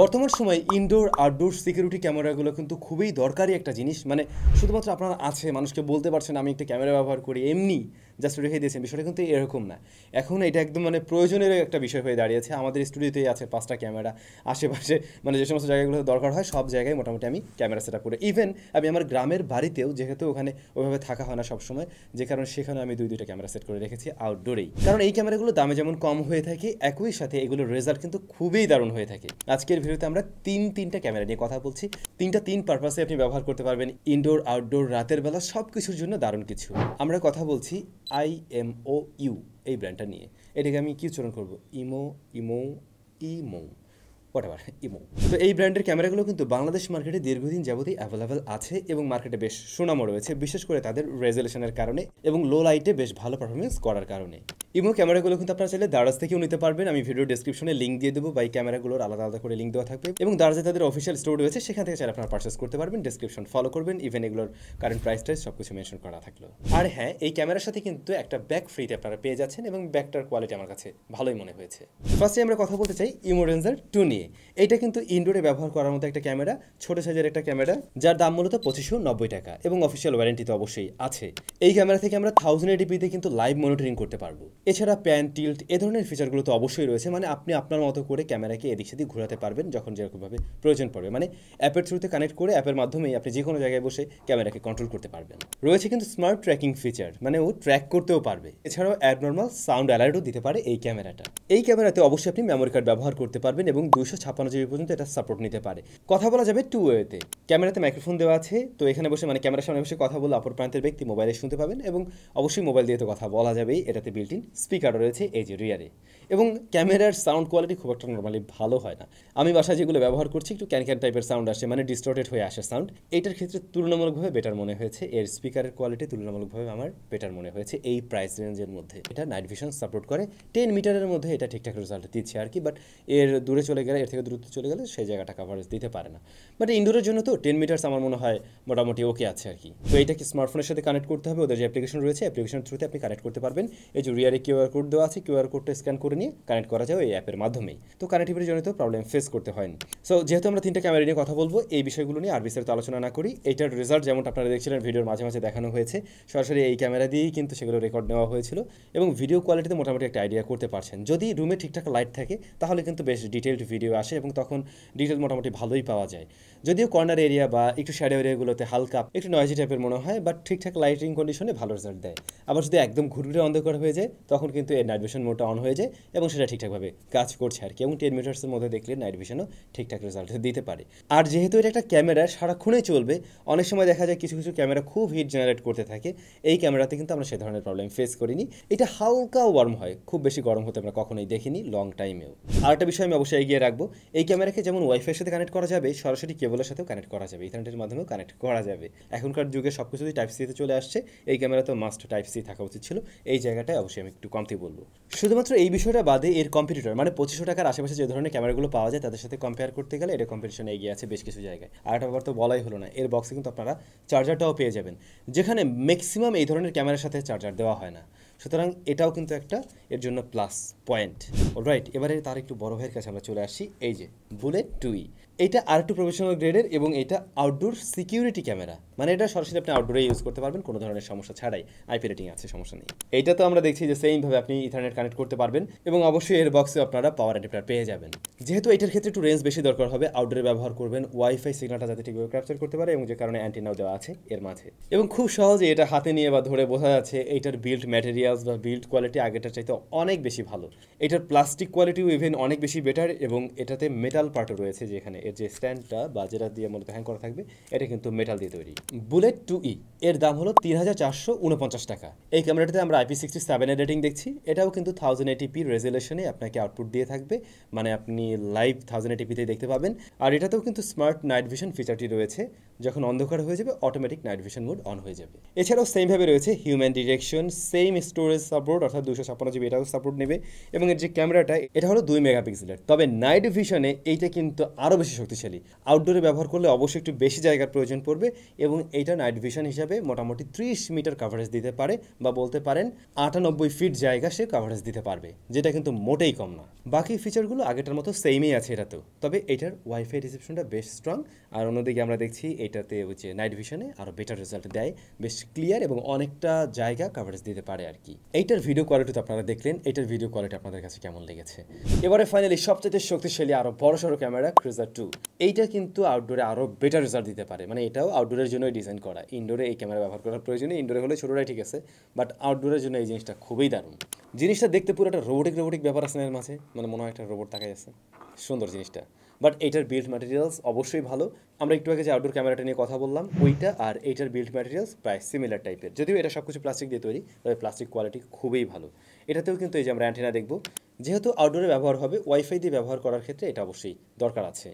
বর্তমান সময়ে indoor outdoor security ক্যামেরাগুলো কিন্তু খুবই দরকারি একটা জিনিস মানে শুধুমাত্র আপনারা আছে মানুষকে বলতে পারছেন আমি একটা ক্যামেরা ব্যবহার করি এমনি জাস্ট রেখে দিয়েছেন বিষয়টা কিন্তু এরকম না এখন এটা একদম মানে প্রয়োজনের একটা বিষয় হয়ে দাঁড়িয়েছে আমাদের স্টুডিওতেই আছে পাঁচটা ক্যামেরা আশেপাশে মানে যে সমস্ত জায়গাগুলো দরকার হয় সব জায়গায় মোটামুটি আমি ক্যামেরা সেট আপ করে ইভেন আমি আমার গ্রামের বাড়িতেও যেহেতু ওখানে ওইভাবে থাকা হয় না সবসময় যে কারণে সেখানে আমি দুই দুইটা ক্যামেরা সেট করে রেখেছি আউটডোরেই কারণ এই ক্যামেরাগুলো দামে যেমন কম হয়ে থাকে একই সাথে এগুলোর রেজাল্ট কিন্তু খুবই দারুণ হয়ে থাকে আজকের ভিডিওতে আমরা তিন তিনটা ক্যামেরা নিয়ে কথা বলছি তিনটা তিন পারপাসে আপনি ব্যবহার করতে পারবেন ইনডোর আউটডোর রাতের বেলা সব কিছুর জন্য দারুণ কিছু আমরা কথা বলছি আই এম ও ইউ এই ব্র্যান্ডটা নিয়ে এটাকে আমি কী উচ্চারণ করবো Imou Imou Imou what Imou তো এই ব্র্যান্ডের ক্যামেরাগুলো কিন্তু বাংলাদেশ মার্কেটে দীর্ঘদিন যাবতীয় অ্যাভেলেবেল আছে এবং মার্কেটে বেশ সুনামও রয়েছে বিশেষ করে তাদের রেজলেশনের কারণে এবং লো লাইটে বেশ ভালো পারফরমেন্স করার কারণে ইমো ক্যামেরাগুলো কিন্তু আপনারা চাইলে দারাজ থেকেও নিতে পারবেন আমি ভিডিও ডিসক্রিপশনে লিঙ্ক দিয়ে দেবো বা এই ক্যামেরাগুলোর আলাদা আলাদা করে লিঙ্ক দেওয়া থাকবে এবং দারাজে তাদের অফিসিয়াল স্টোর রয়েছে সেখান থেকে চাইলে আপনারা পার্চেস করতে পারবেন ডিসক্রিপশন ফলো করবেন ইভেন এগুলোর কারেন্ট প্রাইস টাইস সব কিছু মেনশন করা থাকলো আর হ্যাঁ এই ক্যামেরার সাথে কিন্তু একটা ব্যাক ফ্রিতে আপনারা পেয়ে যাচ্ছেন এবং ব্যাকটার কোয়ালিটি আমার কাছে ভালোই মনে হয়েছে ফার্স্টে আমরা কথা বলতে চাই ইমো রেঞ্জার টু নিয়ে এটা কিন্তু ইনডোরে ব্যবহার করার মতো একটা ক্যামেরা ছোট সাইজের একটা ক্যামেরা যার দাম মূলত পঁচিশশো নব্বই টাকা এবং অফিসিয়াল ওয়ারেন্টি তো অবশ্যই আছে এই ক্যামেরা থেকে আমরা থাউজেন্ড এডিপিতে কিন্তু লাইভ মনিটরিং করতে পারবো এছাড়া প্যান টিল্ট এ ধরনের ফিচারগুলো তো অবশ্যই রয়েছে মানে আপনি আপনার মতো করে ক্যামেরাকে এদিক সেদিক ঘোরাতে পারবেন যখন যেরকমভাবে প্রয়োজন পড়বে মানে অ্যাপের থ্রুতে কানেক্ট করে অ্যাপের মাধ্যমেই আপনি যে কোনো জায়গায় বসে ক্যামেরাকে কন্ট্রোল করতে পারবেন রয়েছে কিন্তু স্মার্ট ট্র্যাকিং ফিচার মানে ও ট্র্যাক করতেও পারবে এছাড়াও অ্যাবনর্মাল সাউন্ড অ্যালার্টও দিতে পারে এই ক্যামেরাটা এই ক্যামেরাতে অবশ্যই আপনি মেমোরি কার্ড ব্যবহার করতে পারবেন এবং দুশো ছাপ্পান্ন জিবি পর্যন্ত এটা সাপোর্ট নিতে পারে কথা বলা যাবে টু ওয়েতে ক্যামেরাতে মাইক্রোফোন দেওয়া আছে তো এখানে বসে মানে ক্যামেরার সামনে বসে কথা বলে অপর প্রান্তের ব্যক্তি মোবাইলে শুনতে পাবেন এবং অবশ্যই মোবাইল দিয়ে তো কথা বলা যাবেই এটাতে বিল্টিন স্পিকারও রয়েছে এই যে রিয়ারে এবং ক্যামেরার সাউন্ড কোয়ালিটি খুব একটা নর্মালি ভালো হয় না আমি বাসায় যেগুলো ব্যবহার করছি একটু ক্যান ক্যান টাইপের সাউন্ড আসে মানে ডিস্টোর্টেড হয়ে আসে সাউন্ড এটার ক্ষেত্রে তুলনামূলকভাবে বেটার মনে হয়েছে এর স্পিকারের কোয়ালিটি তুলনামূলকভাবে আমার বেটার মনে হয়েছে এই প্রাইস রেঞ্জের মধ্যে এটা নাইট ভিশন সাপোর্ট করে টেন মিটারের মধ্যে এটা ঠিকঠাক রেজাল্ট দিচ্ছে আর কি বাট এর দূরে চলে গেলে এর থেকে দূরত্ব চলে গেলে সেই জায়গাটা কাভারেজ দিতে পারে না বাট ইনডোরের জন্য তো টেন মিটার্স আমার মনে হয় মোটামুটি ওকে আছে আর কি তো এটাকে স্মার্টফোনের সাথে কানেক্ট করতে হবে ওদের যে অ্যাপ্লিকেশন রয়েছে অ্যাপ্লিকেশন থ্রুতে আপনি কানেক্ট করতে পারবেন এই যে রিয়ারে কিউআর কোড দেওয়া আছে কিউআর কোডটা স্ক্যান করে নিয়ে কানেক্ট করা যায় এই অ্যাপের মাধ্যমেই তো কানেক্টিভিটির জনিত প্রবলেম ফেস করতে হয়নি সো যেহেতু আমরা তিনটা ক্যামেরা নিয়ে কথা বলবো এই বিষয়গুলো নিয়ে আর বিস্তারিত আলোচনা না করি এটার রেজাল্ট যেমন আপনারা দেখছিলেন ভিডিওর মাঝে মাঝে দেখানো হয়েছে সরাসরি এই ক্যামেরা দিয়েই কিন্তু সেগুলো রেকর্ড নেওয়া হয়েছিল এবং ভিডিও কোয়ালিটিতে মোটামুটি একটা আইডিয়া করতে পারছেন যদি রুমে ঠিকঠাক লাইট থাকে তাহলে কিন্তু বেশ ডিটেলড ভিডিও আসে এবং তখন ডিটেল মোটামুটি ভালোই পাওয়া যায় যদিও কর্নার এরিয়া বা একটু শ্যাডো এরিয়াগুলোতে হালকা একটু নয়েজি টাইপের মনে হয় বাট ঠিকঠাক লাইটিং কন্ডিশনে ভালো রেজাল্ট দেয় আবার যদি একদম ঘুরঘুরে অন্ধকার হয়ে যায় তখন কিন্তু এর নাইট ভিশন মোটা অন হয়ে যায় এবং সেটা ঠিকঠাকভাবে কাজ করছে আর কি এবং টেন মিটার্সের মধ্যে দেখলে নাইট ভিশনও ঠিকঠাক রেজাল্ট দিতে পারে আর যেহেতু এটা একটা ক্যামেরা সারাক্ষণে চলবে অনেক সময় দেখা যায় কিছু কিছু ক্যামেরা খুব হিট জেনারেট করতে থাকে এই ক্যামেরাতে কিন্তু আমরা সে ধরনের প্রবলেম ফেস করিনি এটা হালকা ওয়ার্ম হয় খুব বেশি গরম হতে আমরা কখনোই দেখিনি লং টাইমেও আর একটা বিষয় আমি অবশ্যই এগিয়ে রাখবো এই ক্যামেরাকে যেমন ওয়াইফাইয়ের সাথে কানেক্ট করা যাবে সরাসরি কেবলের সাথেও কানেক্ট করা যাবে ইন্টারনেটের মাধ্যমেও কানেক্ট করা যাবে এখনকার যুগে সব কিছু টাইপ সিতে চলে আসছে এই ক্যামেরা তো মাস্ট টাইপ সি থাকা উচিত ছিল এই জায়গাটায় অবশ্যই আমি একটু কমতি বলবো শুধুমাত্র এই বিষয়টা বাদে এর কম্পিটিটর মানে পঁচিশশো টাকার আশেপাশে যে ধরনের ক্যামেরাগুলো পাওয়া যায় তাদের সাথে কম্পেয়ার করতে গেলে এটা কম্পিটিশনে এগিয়ে আছে বেশ কিছু জায়গায় আর একটা ব্যাপার তো বলাই হলো না এর বক্সে কিন্তু আপনারা চার্জারটাও পেয়ে যাবেন যেখানে ম্যাক্সিমাম এই ধরনের ক্যামেরার সাথে চার্জার দেওয়া হয় না সুতরাং এটাও কিন্তু একটা এর জন্য প্লাস পয়েন্ট রাইট এবারে তার একটু বড় ভাইয়ের কাছে আমরা চলে আসি এই যে বুলেট টুই এটা আর একটু প্রফেশনাল গ্রেডের এবং এটা আউটডোর সিকিউরিটি ক্যামেরা মানে এটা সরাসরি আপনি আউটডোরে ইউজ করতে পারবেন কোনো ধরনের সমস্যা ছাড়াই আইপি রেটিং আছে সমস্যা নেই এটা তো আমরা দেখছি যে সেইমভাবে আপনি ইথারনেট কানেক্ট করতে পারবেন এবং অবশ্যই এর বক্সে আপনারা পাওয়ার অ্যাডাপ্টার পেয়ে যাবেন যেহেতু এটার ক্ষেত্রে একটু রেঞ্জ বেশি দরকার হবে আউটডোরে ব্যবহার করবেন ওয়াইফাই সিগনালটা যাতে ঠিকভাবে ক্যাপচার করতে পারে এবং যে কারণে অ্যান্টিনাও দেওয়া আছে এর মাঝে এবং খুব সহজে এটা হাতে নিয়ে বা ধরে বোঝা যাচ্ছে এটার বিল্ড ম্যাটেরিয়ালস বা বিল্ড কোয়ালিটি আগেটার চাইতে অনেক বেশি ভালো এটার প্লাস্টিক কোয়ালিটিও ইভেন অনেক বেশি বেটার এবং এটাতে মেটাল পার্টও রয়েছে যেখানে এর যে স্ট্যান্ডটা বা যেটা দিয়ে মূলত হ্যাং করা থাকবে এটা কিন্তু মেটাল দিয়ে তৈরি বুলেট টু ই এর দাম হলো তিন হাজার চারশো উনপঞ্চাশ টাকা এই ক্যামেরাটাতে আমরা আইপি সিক্সটি সেভেনের রেটিং দেখছি এটাও কিন্তু থাউজেন্ড এটিপি রেজুলেশনে আপনাকে আউটপুট দিয়ে থাকবে মানে আপনি লাইভ থাউজেন্ড এটিপিতেই দেখতে পাবেন আর এটাতেও কিন্তু স্মার্ট নাইট ভিশন ফিচারটি রয়েছে যখন অন্ধকার হয়ে যাবে automatic night vision mode on হয়ে যাবে এছাড়াও সেমভাবে রয়েছে human direction same storage support অর্থাৎ দুশো ছাপ্পান্ন জিবি এটাও সাপোর্ট নেবে এবং এর যে ক্যামেরাটা এটা হলো দুই মেগাপিক্সেলের তবে নাইট ভিশনে এইটা কিন্তু আরও বেশি শক্তিশালী আউটডোরে ব্যবহার করলে অবশ্যই একটু বেশি জায়গার প্রয়োজন পড়বে এবং এইটা নাইট ভিশন হিসাবে মোটামুটি ত্রিশ মিটার কাভারেজ দিতে পারে বা বলতে পারেন আটানব্বই ফিট জায়গা সে কাভারেজ দিতে পারবে যেটা কিন্তু মোটেই কম না বাকি ফিচারগুলো আগেটার মতো সেমই আছে এটাতেও তবে এটার ওয়াইফাই রিসেপশনটা বেশ স্ট্রং আর অন্যদিকে আমরা দেখছি এটাতে হচ্ছে নাইট ভিশনে আরও বেটার রেজাল্ট দেয় বেশ ক্লিয়ার এবং অনেকটা জায়গা কাভারেজ দিতে পারে আর কি এইটার ভিডিও কোয়ালিটি তো আপনারা দেখলেন এটার ভিডিও কোয়ালিটি আপনাদের কাছে কেমন লেগেছে এবারে ফাইনালি সবচেয়ে শক্তিশালী আরও বড় সড়ো ক্যামেরা ক্রেজার টু এইটা কিন্তু আউটডোরে আরও বেটার রেজাল্ট দিতে পারে মানে এটাও আউটডোরের জন্যই ডিজাইন করা ইনডোরে এই ক্যামেরা ব্যবহার করার প্রয়োজনে ইনডোরে হলে ছোটোটাই ঠিক আছে বাট আউটডোরের জন্য এই জিনিসটা খুবই দারুণ জিনিসটা দেখতে পুরো একটা রোবোটিক রোবোটিক ব্যাপার আছে এর মাঝে মানে মনে হয় একটা রোবট তাকাই আছে সুন্দর জিনিসটা বাট এটার বিল্ড ম্যাটেরিয়ালস অবশ্যই ভালো আমরা একটু আগে যে আউটডোর ক্যামেরাটা নিয়ে কথা বললাম ওইটা আর এইটার বিল্ড ম্যাটেরিয়ালস প্রায় সিমিলার টাইপের যদিও এটা সব কিছু প্লাস্টিক দিয়ে তৈরি তবে প্লাস্টিক কোয়ালিটি খুবই ভালো এটাতেও কিন্তু এই যে আমরা অ্যান্টেনা দেখব যেহেতু আউটডোরে ব্যবহার হবে ওয়াইফাই দিয়ে ব্যবহার করার ক্ষেত্রে এটা অবশ্যই দরকার আছে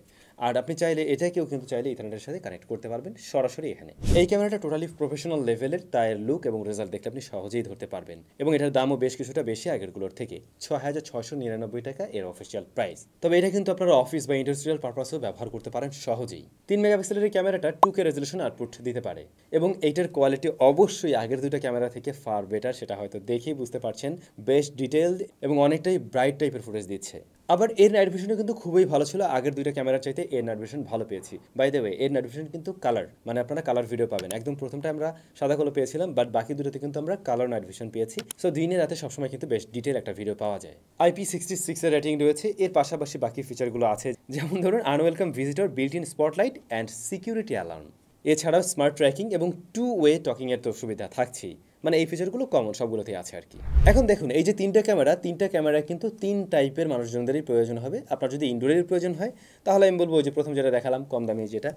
আর আপনি চাইলে এটাকেও কিন্তু চাইলে ইথারনেটের সাথে কানেক্ট করতে পারবেন সরাসরি এখানে এই ক্যামেরাটা টোটালি প্রফেশনাল লেভেলের তার লুক এবং রেজাল্ট দেখলে আপনি সহজেই ধরতে পারবেন এবং এটার দামও বেশ কিছুটা বেশি আগেরগুলোর থেকে ছ হাজার ছশো নিরানব্বই টাকা এর অফিসিয়াল প্রাইস তবে এটা কিন্তু আপনারা অফিস বা ইন্ডাস্ট্রিয়াল পারপাসেও ব্যবহার করতে পারেন সহজেই তিন মেগাপিক্সেলের ক্যামেরাটা টু কে রেজলিউশন আউটপুট দিতে পারে এবং এইটার কোয়ালিটি অবশ্যই আগের দুটো ক্যামেরা থেকে ফার বেটার সেটা হয়তো দেখেই বুঝতে পারছেন বেশ ডিটেলড এবং অনেকটাই ব্রাইট টাইপের ফুটেজ দিচ্ছে আবার এর নাইট ভিশনও কিন্তু খুবই ভালো ছিল আগের দুইটা ক্যামেরার চাইতে এর নাইট ভিশন ভালো পেয়েছি বাই দ্য ওয়ে এর নাইট ভিশন কিন্তু কালার মানে আপনারা কালার ভিডিও পাবেন একদম প্রথমটা আমরা সাদা কালো পেয়েছিলাম বাট বাকি দুটোতে কিন্তু আমরা কালার নাইট ভিশন পেয়েছি সো দিনে রাতে সবসময় কিন্তু বেশ ডিটেল একটা ভিডিও পাওয়া যায় আইপি সিক্সটি সিক্সের রেটিং রয়েছে এর পাশাপাশি বাকি ফিচারগুলো আছে যেমন ধরুন unwelcome visitor built in spotlight and security alarm এছাড়াও স্মার্ট ট্র্যাকিং এবং টু ওয়ে টকিংয়ের তো সুবিধা থাকছেই মানে এই ফিচারগুলো কমন সবগুলোতেই আছে আর কি এখন দেখুন এই যে তিনটা ক্যামেরা তিনটা ক্যামেরা কিন্তু তিন টাইপের মানুষজনদেরই প্রয়োজন হবে আপনার যদি ইনডোরের প্রয়োজন হয় তাহলে আমি বলবো যে প্রথম যেটা দেখালাম কম দামি যেটা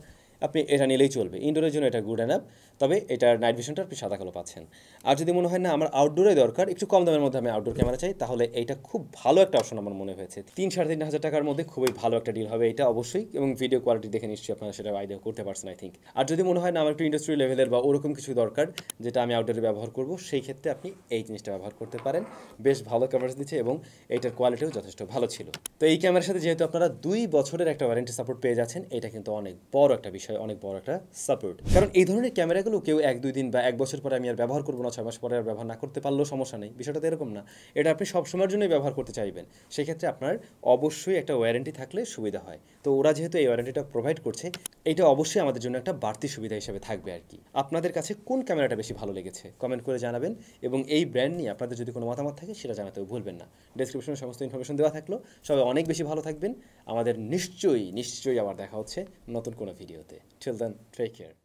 আপনি এটা নিলেই চলবে ইনডোরের জন্য এটা গুড অ্যান্ড তবে এটার নাইট ভিশনটা আপনি সাদা কালো পাচ্ছেন আর যদি মনে হয় না আমার আউটডোরে দরকার একটু কম দামের মধ্যে আমি আউটডোর ক্যামেরা চাই তাহলে এটা খুব ভালো একটা অপশন আমার মনে হয়েছে তিন সাড়ে তিন হাজার টাকার মধ্যে খুবই ভালো একটা ডিল হবে এটা অবশ্যই এবং ভিডিও কোয়ালিটি দেখে নিশ্চয়ই আপনারা সেটা আইডিয়া করতে পারছেন আই থিঙ্ক আর যদি মনে হয় না আমার একটু ইন্ডাস্ট্রি লেভেলের বা ওরকম কিছু দরকার যেটা আমি আউটডোরে ব্যবহার করব সেই ক্ষেত্রে আপনি এই জিনিসটা ব্যবহার করতে পারেন বেশ ভালো ক্যামেরা দিচ্ছে এবং এটার কোয়ালিটিও যথেষ্ট ভালো ছিল তো এই ক্যামেরার সাথে যেহেতু আপনারা দুই বছরের একটা ওয়ারেন্টি সাপোর্ট পেয়ে যাচ্ছেন এটা কিন্তু অনেক বড় একটা বিষয় অনেক বড় একটা সাপোর্ট কারণ এই ধরনের ক্যামেরা কেউ এক দুই দিন বা এক বছর পরে আমি আর ব্যবহার করবো না ছয় মাস পরে আর ব্যবহার না করতে পারলেও সমস্যা নেই বিষয়টা তো এরকম না এটা আপনি সবসময়ের জন্যই ব্যবহার করতে চাইবেন সেক্ষেত্রে আপনার অবশ্যই একটা ওয়ারেন্টি থাকলে সুবিধা হয় তো ওরা যেহেতু এই ওয়ারেন্টিটা প্রোভাইড করছে এটা অবশ্যই আমাদের জন্য একটা বাড়তি সুবিধা হিসেবে থাকবে আর কি আপনাদের কাছে কোন ক্যামেরাটা বেশি ভালো লেগেছে কমেন্ট করে জানাবেন এবং এই ব্র্যান্ড নিয়ে আপনাদের যদি কোনো মতামত থাকে সেটা জানাতেও ভুলবেন না ডিসক্রিপশনে সমস্ত ইনফরমেশন দেওয়া থাকলো সবাই অনেক বেশি ভালো থাকবেন আমাদের নিশ্চয়ই নিশ্চয়ই আবার দেখা হচ্ছে নতুন কোনো ভিডিওতে টিল দেন টেক কেয়ার